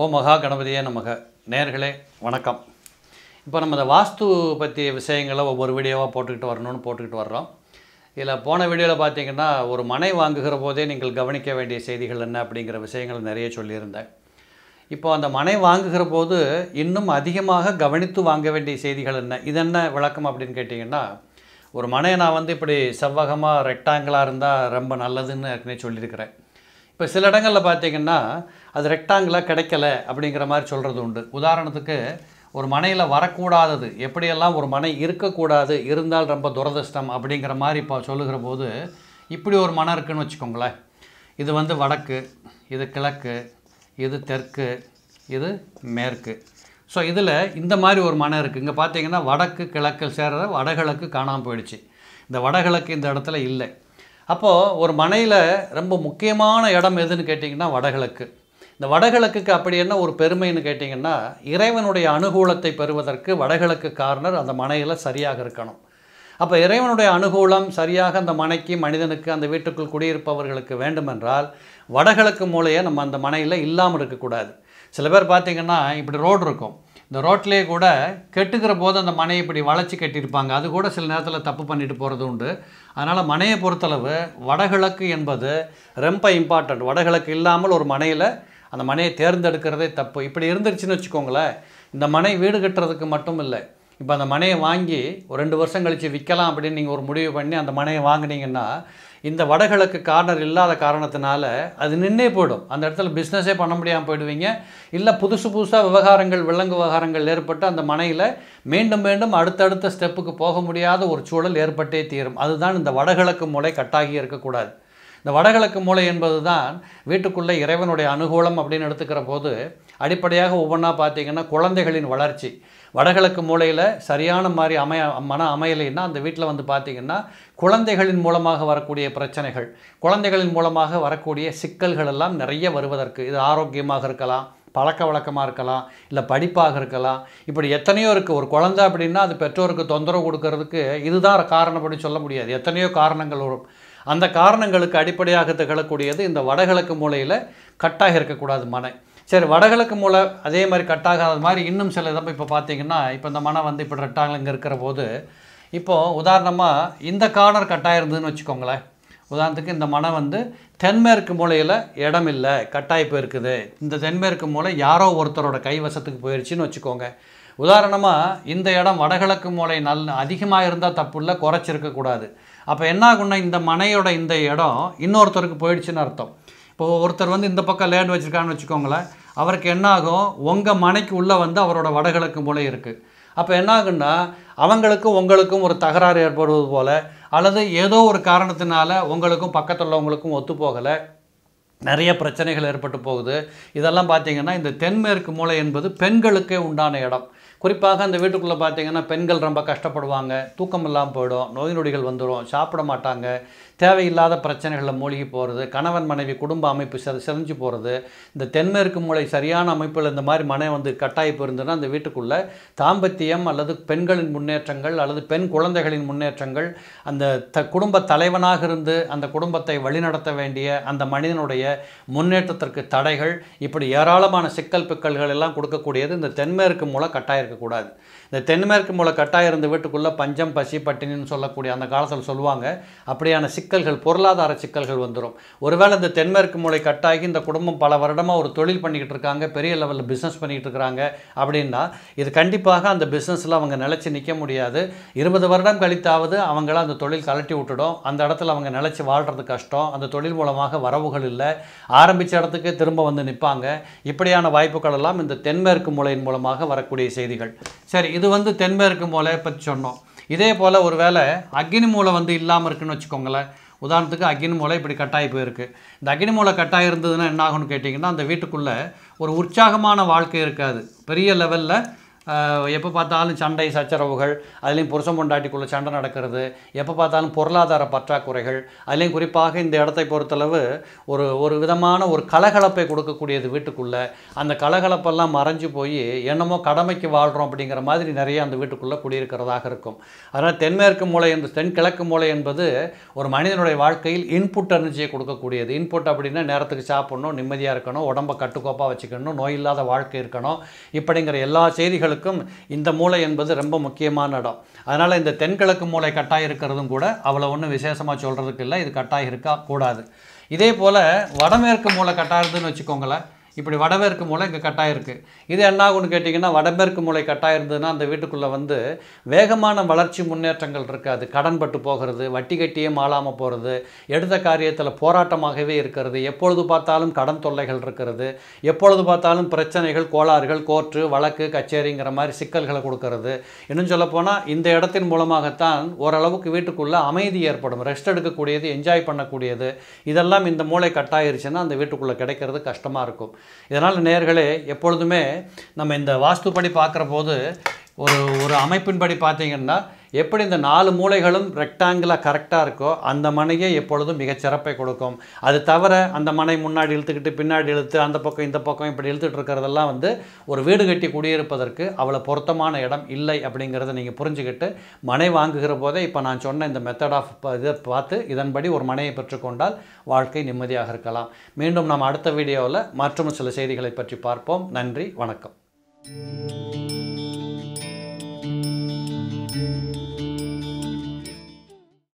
ஓ மகா கணபதியே நமக நேர்களே வணக்கம் இப்போ நம்ம இந்த வாஸ்து பற்றிய விஷயங்களை ஒவ்வொரு வீடியோவாக போட்டுக்கிட்டு வரணும்னு போட்டுக்கிட்டு வர்றோம் இதில் போன வீடியோவில் பார்த்தீங்கன்னா ஒரு மனை வாங்குகிற போதே நீங்கள் கவனிக்க வேண்டிய செய்திகள் என்ன அப்படிங்கிற விஷயங்கள் நிறைய சொல்லியிருந்தேன் இப்போ அந்த மனை வாங்குகிற போது இன்னும் அதிகமாக கவனித்து வாங்க வேண்டிய செய்திகள் என்ன இது என்ன விளக்கம் அப்படின்னு கேட்டிங்கன்னா ஒரு மனை நான் வந்து இப்படி செவ்வகமாக ரெக்டாங்கிளாக இருந்தால் ரொம்ப நல்லதுன்னு ஏற்கனவே சொல்லியிருக்கிறேன் இப்போ சில இடங்களில் பார்த்திங்கன்னா அது ரெக்டாங்கிளாக கிடைக்கல அப்படிங்கிற மாதிரி சொல்கிறது உண்டு உதாரணத்துக்கு ஒரு மனையில் வரக்கூடாதது எப்படியெல்லாம் ஒரு மனை இருக்கக்கூடாது இருந்தால் ரொம்ப துரதிர்ஷ்டம் அப்படிங்கிற மாதிரி இப்போ சொல்லுகிற போது இப்படி ஒரு மனம் இருக்குன்னு வச்சுக்கோங்களேன் இது வந்து வடக்கு இது கிழக்கு இது தெற்கு இது மேற்கு ஸோ இதில் இந்த மாதிரி ஒரு மனம் இருக்குது இங்கே பார்த்தீங்கன்னா வடக்கு கிழக்கு சேர்கிற வடகிழக்கு காணாமல் போயிடுச்சு இந்த வடகிழக்கு இந்த இடத்துல இல்லை அப்போது ஒரு மனையில் ரொம்ப முக்கியமான இடம் எதுன்னு கேட்டிங்கன்னா வடகிழக்கு இந்த வடகிழக்குக்கு அப்படி என்ன ஒரு பெருமைன்னு கேட்டிங்கன்னா இறைவனுடைய அனுகூலத்தை பெறுவதற்கு வடகிழக்கு கார்னர் அந்த மனையில் சரியாக இருக்கணும் அப்போ இறைவனுடைய அனுகூலம் சரியாக அந்த மனைக்கு மனிதனுக்கு அந்த வீட்டுக்குள் குடியிருப்பவர்களுக்கு வேண்டுமென்றால் வடகிழக்கு மூலையை நம்ம அந்த மனையில் இல்லாமல் இருக்கக்கூடாது சில பேர் பார்த்திங்கன்னா இப்படி ரோடு இருக்கும் இந்த ரோட்லேயே கூட கெட்டுக்கிற போது அந்த மனையை இப்படி வளைச்சி கட்டியிருப்பாங்க அது கூட சில நேரத்தில் தப்பு பண்ணிட்டு போகிறது உண்டு அதனால் மனையை பொறுத்தளவு வடகிழக்கு என்பது ரொம்ப இம்பார்ட்டண்ட் வடகிழக்கு இல்லாமல் ஒரு மனையில் அந்த மனையை தேர்ந்தெடுக்கிறதே தப்பு இப்படி இருந்துருச்சுன்னு வச்சுக்கோங்களேன் இந்த மனை வீடு கட்டுறதுக்கு மட்டும் இல்லை இப்போ அந்த மனையை வாங்கி ஒரு ரெண்டு வருஷம் கழித்து விற்கலாம் அப்படின்னு நீங்கள் ஒரு முடிவு பண்ணி அந்த மனையை வாங்கினீங்கன்னா இந்த வடகிழக்கு கார்னர் இல்லாத காரணத்தினால அது நின்றே போயிடும் அந்த இடத்துல பிஸ்னஸே பண்ண முடியாமல் போயிடுவீங்க இல்லை புதுசு புதுசாக விவகாரங்கள் விலங்கு விவகாரங்கள் ஏற்பட்டு அந்த மனையில் மீண்டும் மீண்டும் அடுத்தடுத்த ஸ்டெப்புக்கு போக முடியாத ஒரு சூழல் ஏற்பட்டே தீரும் அதுதான் இந்த வடகிழக்கு மூளை கட்டாகி இருக்கக்கூடாது இந்த வடகிழக்கு மூளை என்பது தான் வீட்டுக்குள்ளே இறைவனுடைய அனுகூலம் அப்படின்னு எடுத்துக்கிற போது அடிப்படையாக ஒவ்வொன்றா பார்த்தீங்கன்னா குழந்தைகளின் வளர்ச்சி வடகிழக்கு மூலையில் சரியான மாதிரி அமைய மன அமையலைன்னா அந்த வீட்டில் வந்து பார்த்திங்கன்னா குழந்தைகளின் மூலமாக வரக்கூடிய பிரச்சனைகள் குழந்தைகளின் மூலமாக வரக்கூடிய சிக்கல்கள் எல்லாம் நிறைய வருவதற்கு இது ஆரோக்கியமாக இருக்கலாம் பழக்க வழக்கமாக இருக்கலாம் இல்லை படிப்பாக இருக்கலாம் இப்படி எத்தனையோ இருக்குது ஒரு குழந்தை அப்படின்னா அது பெற்றோருக்கு தொந்தரவு கொடுக்கறதுக்கு இதுதான் காரணம் அப்படின்னு சொல்ல முடியாது எத்தனையோ காரணங்கள் வரும் அந்த காரணங்களுக்கு அடிப்படையாக திகழக்கூடியது இந்த வடகிழக்கு மூலையில் கட்டாக இருக்கக்கூடாது மனை சரி வடகிழக்கு மூளை அதே மாதிரி கட்டாகாத மாதிரி இன்னும் சில இதை இப்போ பார்த்தீங்கன்னா இப்போ இந்த மனை வந்து இப்போ ரெட்டாங்கலங்க இருக்கிற போது இப்போது உதாரணமாக இந்த கார்னர் கட்டாயிருந்துன்னு வச்சுக்கோங்களேன் உதாரணத்துக்கு இந்த மனை வந்து தென்மேற்கு மூலையில் இடம் இல்லை கட்டாய் போயிருக்குது இந்த தென்மேற்கு மூளை யாரோ ஒருத்தரோட கைவசத்துக்கு போயிடுச்சுன்னு வச்சுக்கோங்க உதாரணமாக இந்த இடம் வடகிழக்கு மூளை நல் அதிகமாக இருந்தால் தப்பு இல்லை குறைச்சிருக்கக்கூடாது அப்போ என்ன ஆகும்னா இந்த மனையோட இந்த இடம் இன்னொருத்தருக்கு போயிடுச்சுன்னு அர்த்தம் இப்போது ஒருத்தர் வந்து இந்த பக்கம் லேண்ட் வச்சுருக்கான்னு வச்சுக்கோங்களேன் அவருக்கு என்ன ஆகும் உங்கள் மனைக்கு உள்ளே வந்து அவரோட வடகிழக்கு மூலம் இருக்குது அப்போ என்ன ஆகுன்னா அவங்களுக்கும் உங்களுக்கும் ஒரு தகராறு ஏற்படுவது போல் அல்லது ஏதோ ஒரு காரணத்தினால உங்களுக்கும் பக்கத்தில் உள்ளவங்களுக்கும் ஒத்து போகலை நிறைய பிரச்சனைகள் ஏற்பட்டு போகுது இதெல்லாம் பார்த்திங்கன்னா இந்த தென்மேற்கு மூளை என்பது பெண்களுக்கே உண்டான இடம் குறிப்பாக அந்த வீட்டுக்குள்ளே பார்த்தீங்கன்னா பெண்கள் ரொம்ப கஷ்டப்படுவாங்க தூக்கம் இல்லாமல் போயிடும் நோய் நொடிகள் வந்துடும் சாப்பிட மாட்டாங்க தேவையில்லாத பிரச்சனைகளில் மூழ்கி போகிறது கணவன் மனைவி குடும்ப அமைப்பு சிறஞ்சு போகிறது இந்த தென்மேற்கு மூளை சரியான அமைப்பில் இந்த மாதிரி மனை வந்து கட்டாயி போயிருந்ததுன்னா அந்த வீட்டுக்குள்ளே தாம்பத்தியம் அல்லது பெண்களின் முன்னேற்றங்கள் அல்லது பெண் குழந்தைகளின் முன்னேற்றங்கள் அந்த த குடும்ப தலைவனாக இருந்து அந்த குடும்பத்தை வழிநடத்த வேண்டிய அந்த மனிதனுடைய முன்னேற்றத்திற்கு தடைகள் இப்படி ஏராளமான சிக்கல் பிக்கல்கள் எல்லாம் கொடுக்கக்கூடியது இந்த தென்மேற்கு மூளை கட்டாயம் இருக்கக்கூடாது இந்த தென்மேற்கு மூல கட்டாயம் இருந்த வீட்டுக்குள்ளே பஞ்சம் பசி பட்டினின்னு சொல்லக்கூடிய அந்த காலத்தில் சொல்லுவாங்க அப்படியான சிக்கல்கள் பொருளாதார சிக்கல்கள் வந்துடும் ஒருவேளை இந்த தென்மேற்கு மூளை கட்டாகி இந்த குடும்பம் பல வருடமாக ஒரு தொழில் பண்ணிக்கிட்டு இருக்காங்க பெரிய லெவலில் பிஸ்னஸ் பண்ணிக்கிட்டு இருக்கிறாங்க அப்படின்னா இது கண்டிப்பாக அந்த பிஸ்னஸில் அவங்க நிலச்சி நிற்க முடியாது இருபது வருடம் கழித்தாவது அவங்கள அந்த தொழில் கலட்டி விட்டுடும் அந்த இடத்துல அவங்க நிலச்சி வாழ்கிறது கஷ்டம் அந்த தொழில் மூலமாக வரவுகள் இல்லை ஆரம்பித்த இடத்துக்கு திரும்ப வந்து நிற்பாங்க இப்படியான வாய்ப்புகள் எல்லாம் இந்த தென்மேற்கு மூலையின் மூலமாக வரக்கூடிய செய்திகள் விஷயங்கள் சரி இது வந்து தென்மேற்கு மூலையை பற்றி சொன்னோம் இதே போல் ஒரு வேளை அக்னி மூலை வந்து இல்லாமல் இருக்குன்னு வச்சுக்கோங்களேன் உதாரணத்துக்கு அக்னி மூளை இப்படி கட்டாயி போயிருக்கு இந்த அக்னி மூளை கட்டாயி இருந்ததுன்னா என்ன ஆகும்னு கேட்டிங்கன்னா அந்த வீட்டுக்குள்ளே ஒரு உற்சாகமான வாழ்க்கை இருக்காது பெரிய லெவலில் எப்போ பார்த்தாலும் சண்டை சச்சரவுகள் அதுலேயும் புருஷம் பொண்டாட்டிக்குள்ளே சண்டை நடக்கிறது எப்போ பார்த்தாலும் பொருளாதார பற்றாக்குறைகள் அதுலேயும் குறிப்பாக இந்த இடத்தை பொறுத்தளவு ஒரு ஒரு விதமான ஒரு கலகலப்பை கொடுக்கக்கூடியது வீட்டுக்குள்ளே அந்த கலகலப்பெல்லாம் மறைஞ்சு போய் என்னமோ கடமைக்கு வாழ்கிறோம் அப்படிங்கிற மாதிரி நிறைய அந்த வீட்டுக்குள்ளே குடியிருக்கிறதாக இருக்கும் அதனால் தென்மேற்கு மூளை என்பது தென்கிழக்கு மூளை என்பது ஒரு மனிதனுடைய வாழ்க்கையில் இன்புட் எனர்ஜியை கொடுக்கக்கூடியது இன்புட் அப்படின்னா நேரத்துக்கு சாப்பிடணும் நிம்மதியாக இருக்கணும் உடம்பை கட்டுக்கோப்பாக வச்சுக்கணும் நோய் இல்லாத வாழ்க்கை இருக்கணும் இப்படிங்கிற எல்லா செய்திகளுக்கும் மூளைகளுக்கும் இந்த மூளை என்பது ரொம்ப முக்கியமான இடம் அதனால் இந்த தென்கிழக்கு மூளை கட்டாயம் இருக்கிறதும் கூட அவ்வளோ ஒன்றும் விசேஷமாக சொல்கிறதுக்கு இல்லை இது கட்டாயம் இருக்கா கூடாது இதே போல் வடமேற்கு மூளை கட்டாயிருதுன்னு வச்சுக்கோங்களேன் இப்படி வடமேற்கு மூளை இங்கே கட்டாயம் இருக்குது இது என்ன ஆகுன்னு கேட்டிங்கன்னா வடமேற்கு மூளை கட்டாயம் இருந்ததுன்னா அந்த வீட்டுக்குள்ளே வந்து வேகமான வளர்ச்சி முன்னேற்றங்கள் இருக்காது கடன் பட்டு போகிறது வட்டி கட்டியே மாளாமல் போகிறது எடுத்த காரியத்தில் போராட்டமாகவே இருக்கிறது எப்பொழுது பார்த்தாலும் கடன் தொல்லைகள் இருக்கிறது எப்பொழுது பார்த்தாலும் பிரச்சனைகள் கோளாறுகள் கோர்ட்டு வழக்கு கச்சேரிங்கிற மாதிரி சிக்கல்களை கொடுக்கறது இன்னும் சொல்லப்போனால் இந்த இடத்தின் மூலமாகத்தான் ஓரளவுக்கு வீட்டுக்குள்ளே அமைதி ஏற்படும் ரெஸ்ட் எடுக்கக்கூடியது என்ஜாய் பண்ணக்கூடியது இதெல்லாம் இந்த மூளை கட்டாயிருச்சுன்னா அந்த வீட்டுக்குள்ளே கிடைக்கிறது கஷ்டமாக இருக்கும் இதனால் நேர்களே எப்பொழுதுமே நம்ம இந்த வாஸ்துப்படி பார்க்குற போது ஒரு ஒரு அமைப்பின்படி பார்த்தீங்கன்னா எப்படி இந்த நாலு மூளைகளும் ரெக்டாங்கிளாக கரெக்டாக இருக்கோ அந்த மனையே எப்பொழுதும் மிகச்சிறப்பை கொடுக்கும் அது தவிர அந்த மனை முன்னாடி இழுத்துக்கிட்டு பின்னாடி இழுத்து அந்த பக்கம் இந்த பக்கம் இப்படி இழுத்துட்டு இருக்கிறதெல்லாம் வந்து ஒரு வீடு கட்டி குடியிருப்பதற்கு அவ்வளோ பொருத்தமான இடம் இல்லை அப்படிங்கிறத நீங்கள் புரிஞ்சுக்கிட்டு மனை வாங்குகிற போதே இப்போ நான் சொன்ன இந்த மெத்தட் ஆஃப் இதை பார்த்து இதன்படி ஒரு மனையை பெற்றுக்கொண்டால் வாழ்க்கை நிம்மதியாக இருக்கலாம் மீண்டும் நாம் அடுத்த வீடியோவில் மற்றும் சில செய்திகளை பற்றி பார்ப்போம் நன்றி வணக்கம்